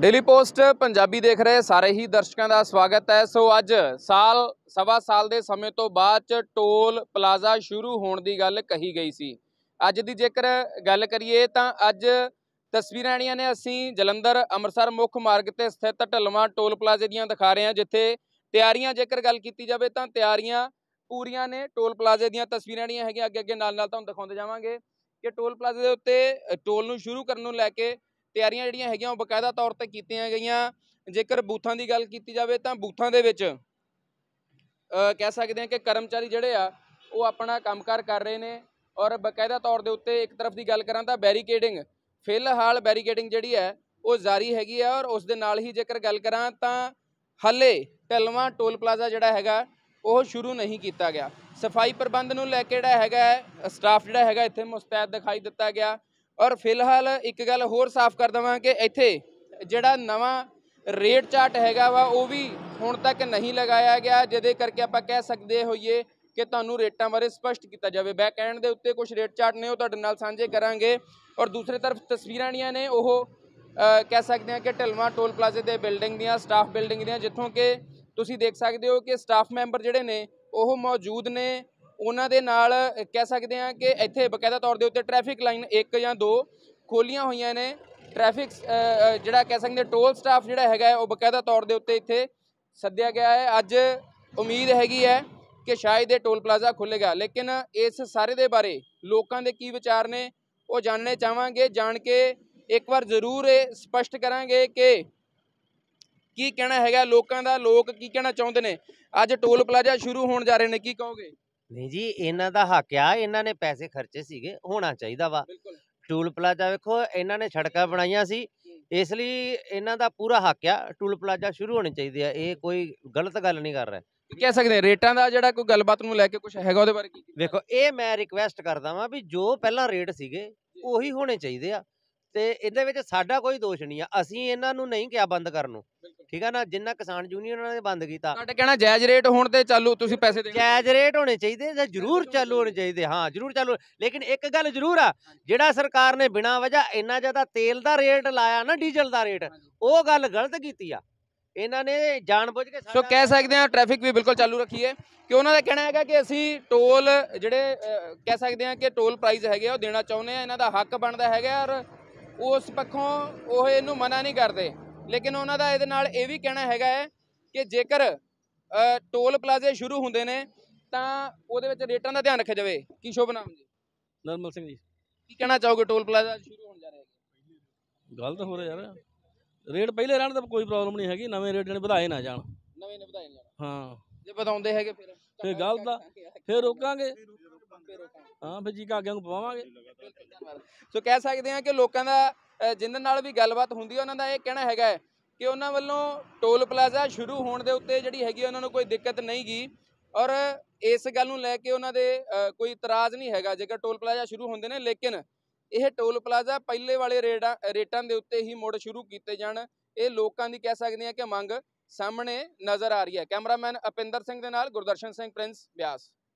daily post Punjabi ਦੇਖ ਰਹੇ ਸਾਰੇ ਹੀ ਦਰਸ਼ਕਾਂ ਦਾ ਸਵਾਗਤ ਹੈ ਸੋ ਅੱਜ ਸਾਲ ਸਵਾ ਸਾਲ ਦੇ ਸਮੇਂ ਤੋਂ ਬਾਅਦ ਚ ਟੋਲ ਪਲਾਜ਼ਾ ਸ਼ੁਰੂ ਹੋਣ ਦੀ ਗੱਲ ਕਹੀ ਗਈ ਸੀ ਅੱਜ ਦੀ ਜੇਕਰ ਗੱਲ ਕਰੀਏ ਤਾਂ ਅੱਜ ਤਸਵੀਰਾਂ ਆਣੀਆਂ ਨੇ ਅਸੀਂ ਜਲੰਧਰ ਅੰਮ੍ਰਿਤਸਰ ਮੁੱਖ ਮਾਰਗ ਤੇ ਸਥਿਤ ਢਲਵਾ ਟੋਲ ਪਲਾਜ਼ੇ ਦੀਆਂ ਦਿਖਾ ਰਹੇ ਹਾਂ ਜਿੱਥੇ ਤਿਆਰੀਆਂ ਜੇਕਰ ਗੱਲ ਕੀਤੀ ਜਾਵੇ ਤਾਂ ਤਿਆਰੀਆਂ ਪੂਰੀਆਂ ਨੇ ਟੋਲ ਪਲਾਜ਼ੇ ਦੀਆਂ ਤਸਵੀਰਾਂ ਆਣੀਆਂ ਹੈਗੀਆਂ ਅੱਗੇ ਅੱਗੇ ਨਾਲ ਨਾਲ ਤੁਹਾਨੂੰ ਦਿਖਾਉਂਦੇ ਜਾਵਾਂਗੇ ਕਿ ਟੋਲ ਪਲਾਜ਼ੇ ਦੇ ਉੱਤੇ ਟੋਲ ਨੂੰ ਸ਼ੁਰੂ ਕਰਨ ਨੂੰ ਲੈ ਕੇ ਤਿਆਰੀਆਂ ਜਿਹੜੀਆਂ ਹੈਗੀਆਂ ਉਹ ਬਕਾਇਦਾ ਤੌਰ ਤੇ ਕੀਤੀਆਂ ਗਈਆਂ ਜੇਕਰ ਬੂਥਾਂ ਦੀ ਗੱਲ ਕੀਤੀ ਜਾਵੇ ਤਾਂ ਬੂਥਾਂ ਦੇ ਵਿੱਚ ਕਹਿ ਸਕਦੇ ਹਾਂ ਕਿ ਕਰਮਚਾਰੀ ਜਿਹੜੇ ਆ ਉਹ ਆਪਣਾ ਕੰਮਕਾਰ ਕਰ ਰਹੇ ਨੇ ਔਰ ਬਕਾਇਦਾ ਤੌਰ ਦੇ ਉੱਤੇ ਇੱਕ ਤਰਫ ਦੀ ਗੱਲ ਕਰਾਂ ਤਾਂ ਬੈਰੀਕੇਡਿੰਗ ਫਿਲਹਾਲ ਬੈਰੀਕੇਡਿੰਗ ਜਿਹੜੀ ਹੈ ਉਹ ਜਾਰੀ ਹੈਗੀ ਆ ਔਰ ਉਸ ਦੇ ਨਾਲ ਹੀ ਜੇਕਰ ਗੱਲ ਕਰਾਂ ਤਾਂ ਹੱਲੇ ਟਲਵਾ ਟੋਲ ਪਲਾਜ਼ਾ ਜਿਹੜਾ ਹੈਗਾ ਉਹ ਸ਼ੁਰੂ ਨਹੀਂ ਕੀਤਾ ਗਿਆ ਸਫਾਈ ਪ੍ਰਬੰਧ ਨੂੰ ਲੈ ਕੇ ਜਿਹੜਾ ਹੈਗਾ ਸਟਾਫ ਜਿਹੜਾ ਹੈਗਾ ਇੱਥੇ ਮੁਸਤੈਦ ਦਿਖਾਈ ਦਿੱਤਾ ਗਿਆ ਔਰ ਫਿਲਹਾਲ ਇੱਕ ਗੱਲ ਹੋਰ ਸਾਫ਼ ਕਰ ਦਵਾਂ ਕਿ ਇੱਥੇ ਜਿਹੜਾ ਨਵਾਂ ਰੇਟ ਚਾਰਟ ਹੈਗਾ ਵਾ ਉਹ ਵੀ ਹੁਣ ਤੱਕ ਨਹੀਂ ਲਗਾਇਆ ਗਿਆ ਜਿਹਦੇ ਕਰਕੇ ਆਪਾਂ ਕਹਿ ਸਕਦੇ ਹੋਈਏ ਕਿ ਤੁਹਾਨੂੰ ਰੇਟਾਂ ਬਾਰੇ ਸਪਸ਼ਟ ਕੀਤਾ ਜਾਵੇ ਬੈਕ ਐਂਡ ਦੇ ਉੱਤੇ ਕੁਝ ਰੇਟ ਚਾਰਟ ਨੇ ਉਹ ਤੁਹਾਡੇ ਨਾਲ ਸਾਂਝੇ ਕਰਾਂਗੇ ਔਰ ਦੂਸਰੇ ਤਰਫ ਤਸਵੀਰਾਂ ਨੀਆਂ ਨੇ ਉਹ ਕਹਿ ਸਕਦੇ ਆ ਕਿ ਢਲਵਾ ਟੋਲ ਪਲਾਜ਼ੇ ਦੇ ਬਿਲਡਿੰਗ ਦੀਆਂ ਸਟਾਫ ਬਿਲਡਿੰਗ ਦੀਆਂ ਜਿੱਥੋਂ ਕਿ ਤੁਸੀਂ ਦੇਖ ਸਕਦੇ ਹੋ ਕਿ ਸਟਾਫ ਮੈਂਬਰ ਜਿਹੜੇ ਨੇ ਉਹ ਮੌਜੂਦ ਨੇ ਉਹਨਾਂ ਦੇ ਨਾਲ ਕਹਿ ਸਕਦੇ ਹਾਂ ਕਿ ਇੱਥੇ ਬਕਾਇਦਾ ਤੌਰ ਦੇ ਉੱਤੇ ਟ੍ਰੈਫਿਕ ਲਾਈਨ 1 ਜਾਂ 2 ਖੋਲੀਆਂ ਹੋਈਆਂ ਨੇ ਟ੍ਰੈਫਿਕ ਜਿਹੜਾ ਕਹਿ ਸਕਦੇ ਟੋਲ ਸਟਾਫ ਜਿਹੜਾ ਹੈਗਾ ਉਹ ਬਕਾਇਦਾ ਤੌਰ ਦੇ ਉੱਤੇ ਇੱਥੇ ਸੱਦਿਆ ਗਿਆ ਹੈ ਅੱਜ ਉਮੀਦ ਹੈਗੀ ਹੈ ਕਿ ਸ਼ਾਇਦ ਇਹ ਟੋਲ ਪਲਾਜ਼ਾ ਖੁੱਲੇਗਾ ਲੇਕਿਨ ਇਸ ਸਾਰੇ ਦੇ ਬਾਰੇ ਲੋਕਾਂ ਦੇ ਕੀ ਵਿਚਾਰ ਨੇ ਉਹ ਜਾਣਨੇ ਚਾਹਾਂਗੇ ਜਾਣ ਕੇ ਇੱਕ ਵਾਰ ਜ਼ਰੂਰ ਇਹ ਸਪਸ਼ਟ ਕਰਾਂਗੇ ਕਿ ਕੀ ਕਹਿਣਾ ਹੈਗਾ ਲੋਕਾਂ ਦਾ ਲੋਕ ਕੀ ਕਹਿਣਾ ਚਾਹੁੰਦੇ ਨੇ ਅੱਜ ਟੋਲ ਪਲਾਜ਼ਾ ਸ਼ੁਰੂ ਹੋਣ ਜਾ ਰਹੇ ਨੇ ਕੀ ਕਹੋਗੇ ਨਹੀਂ ਜੀ ਇਹਨਾਂ ਦਾ ਹੱਕ ਆ ਇਹਨਾਂ ਨੇ ਪੈਸੇ ਖਰਚੇ ਸੀਗੇ ਹੋਣਾ ਚਾਹੀਦਾ ਵਾ ਟੂਲ ਪਲਾਜ਼ਾ ਵੇਖੋ ਇਹਨਾਂ ਨੇ ਛੜਕਾ ਬਣਾਈਆਂ ਸੀ ਇਸ ਲਈ ਇਹਨਾਂ ਦਾ ਪੂਰਾ ਹੱਕ ਆ ਟੂਲ ਪਲਾਜ਼ਾ ਸ਼ੁਰੂ ਹੋਣੇ ਚਾਹੀਦੇ ਆ ਇਹ ਕੋਈ ਗਲਤ ਗੱਲ ਨਹੀਂ ਕਰ ਰਿਹਾ ਕਹਿ ਸਕਦੇ ਆ ਰੇਟਾਂ ਦਾ ਜਿਹੜਾ ਕੋਈ ਗੱਲਬਾਤ ਨੂੰ ਲੈ ਕੇ ਕੁਝ ਹੈਗਾ ਉਹਦੇ ਬਾਰੇ ਕੀ ਵੇਖੋ ਇਹ ਮੈਂ ਰਿਕਵੈਸਟ ਕਰਦਾ ਵਾਂ ਵੀ ਜੋ ਪਹਿਲਾਂ ਰੇਟ ਸੀਗੇ ਉਹੀ ਹੋਣੇ ਚਾਹੀਦੇ ਆ ਤੇ ਇਹਦੇ ਵਿੱਚ ਸਾਡਾ ਕੋਈ ਦੋਸ਼ ਨਹੀਂ ਆ ਅਸੀਂ ਇਹਨਾਂ ਨੂੰ ਨਹੀਂ ਕਿਹਾ ਬੰਦ ਕਰਨ ਨੂੰ ਠੀਕ ਆ ਨਾ ਜਿੰਨਾ ਕਿਸਾਨ ਯੂਨੀਅਨ ਉਹਨਾਂ ਨੇ ਬੰਦ ਕੀਤਾ ਤੁਹਾਡਾ ਕਹਿਣਾ ਜਾਇਜ਼ ਰੇਟ ਹੋਣ ਤੇ ਚਾਲੂ ਤੁਸੀਂ ਪੈਸੇ ਦੇ ਜਾਇਜ਼ ਰੇਟ ਹੋਣੇ ਚਾਹੀਦੇ ਜਾਂ ਜ਼ਰੂਰ ਚਾਲੂ ਹੋਣੇ ਚਾਹੀਦੇ ਹਾਂ ਜ਼ਰੂਰ ਚਾਲੂ ਲੇਕਿਨ ਇੱਕ ਗੱਲ ਜ਼ਰੂਰ ਆ ਜਿਹੜਾ ਸਰਕਾਰ ਨੇ ਬਿਨਾ ਵਜ੍ਹਾ ਇੰਨਾ ਜ਼ਿਆਦਾ ਤੇਲ ਦਾ ਰੇਟ ਲਾਇਆ ਨਾ ਡੀਜ਼ਲ ਦਾ ਰੇਟ ਉਹ ਗੱਲ ਗਲਤ ਕੀਤੀ ਆ ਇਹਨਾਂ ਨੇ ਜਾਣਬੁੱਝ ਕੇ ਸੋ ਕਹਿ ਸਕਦੇ ਆ ਟ੍ਰੈਫਿਕ ਵੀ ਬਿਲਕੁਲ ਚਾਲੂ ਰੱਖੀਏ ਕਿ ਉਹਨਾਂ ਦਾ ਕਹਿਣਾ ਹੈਗਾ ਕਿ ਅਸੀਂ ਟੋਲ ਜਿਹੜੇ ਕਹਿ ਸਕਦੇ ਆ ਕਿ ਟੋਲ ਪ੍ਰਾਈਸ ਹੈਗੇ ਆ ਉਹ ਦੇਣਾ ਚਾਹੁੰਦੇ ਆ ਇਹਨਾਂ ਦਾ ਹੱਕ ਬਣਦਾ ਹੈਗਾ ਔਰ ਉਸ ਪੱਖੋਂ ਉਹ ਇਹਨੂੰ ਮਨਾ ਨਹੀਂ ਕਰਦੇ ਲੇਕਿਨ ਉਹਨਾਂ ਦਾ ਇਹਦੇ ਨਾਲ ਇਹ ਵੀ ਕਹਿਣਾ ਹੈਗਾ ਹੈ ਕਿ ਜੇਕਰ ਟੋਲ ਪਲਾਜ਼ੇ ਸ਼ੁਰੂ ਹੁੰਦੇ ਨੇ ਤਾਂ ਉਹਦੇ ਵਿੱਚ ਰੇਟਾਂ ਦਾ ਧਿਆਨ ਰੱਖਿਆ ਜਾਵੇ ਕੀ ਸ਼ੋਭ ਨਾਮ ਜੀ ਨਰਮਲ ਸਿੰਘ ਜੀ ਕੀ ਕਹਿਣਾ ਚਾਹੋਗੇ ਟੋਲ ਪਲਾਜ਼ਾ ਸ਼ੁਰੂ ਹੋਣ ਜਾ ਰਿਹਾ ਹੈ ਗਲਤ ਹੋ ਰਿਹਾ ਯਾਰ ਰੇਟ ਪਹਿਲੇ ਰਹਿਣ ਦਾ ਕੋਈ ਪ੍ਰੋਬਲਮ ਨਹੀਂ ਹੈਗੀ ਨਵੇਂ ਰੇਟ ਨੇ ਵਧਾਏ ਨਾ ਜਾਣ ਨਵੇਂ ਨੇ ਵਧਾਏ ਨਾ ਹਾਂ ਜੇ ਵਧਾਉਂਦੇ ਹੈਗੇ ਫਿਰ ਫਿਰ ਗਲਤ ਆ ਫਿਰ ਰੋਕਾਂਗੇ ਹਾਂ ਫਿਰ ਜੀ ਕਾਗਿਆਂ ਨੂੰ ਪਵਾਵਾਂਗੇ ਸੋ ਕਹਿ ਸਕਦੇ ਆ ਕਿ ਲੋਕਾਂ ਦਾ ਜਿਨ੍ਹਾਂ ਨਾਲ ਵੀ ਗੱਲਬਾਤ ਹੁੰਦੀ ਹੈ ਉਹਨਾਂ ਦਾ ਇਹ ਕਹਿਣਾ ਹੈਗਾ ਕਿ ਉਹਨਾਂ ਵੱਲੋਂ ਟੋਲ ਪਲਾਜ਼ਾ ਸ਼ੁਰੂ ਹੋਣ ਦੇ ਉੱਤੇ ਜਿਹੜੀ ਹੈਗੀ ਉਹਨਾਂ ਨੂੰ ਕੋਈ ਦਿੱਕਤ ਨਹੀਂ ਗਈ ਔਰ ਇਸ ਗੱਲ ਨੂੰ ਲੈ ਕੇ ਉਹਨਾਂ ਦੇ ਕੋਈ ਇਤਰਾਜ਼ ਨਹੀਂ ਹੈਗਾ ਜੇਕਰ ਟੋਲ ਪਲਾਜ਼ਾ ਸ਼ੁਰੂ ਹੁੰਦੇ ਨੇ ਲੇਕਿਨ ਇਹ ਟੋਲ ਪਲਾਜ਼ਾ ਪਹਿਲੇ ਵਾਲੇ ਰੇਟਾਂ ਰੇਟਾਂ ਦੇ ਉੱਤੇ ਹੀ ਮੋੜ ਸ਼ੁਰੂ ਕੀਤੇ ਜਾਣ ਇਹ ਲੋਕਾਂ ਦੀ ਕਹਿ ਸਕਦੇ ਆ ਕਿ ਮੰਗ ਸਾਹਮਣੇ ਨਜ਼ਰ ਆ ਰਹੀ ਹੈ ਕੈਮਰਾਮੈਨ ਅਪਿੰਦਰ ਸਿੰਘ ਦੇ ਨਾਲ ਗੁਰਦਰਸ਼ਨ ਸਿੰਘ ਪ੍ਰਿੰਸ ਬਿਆਸ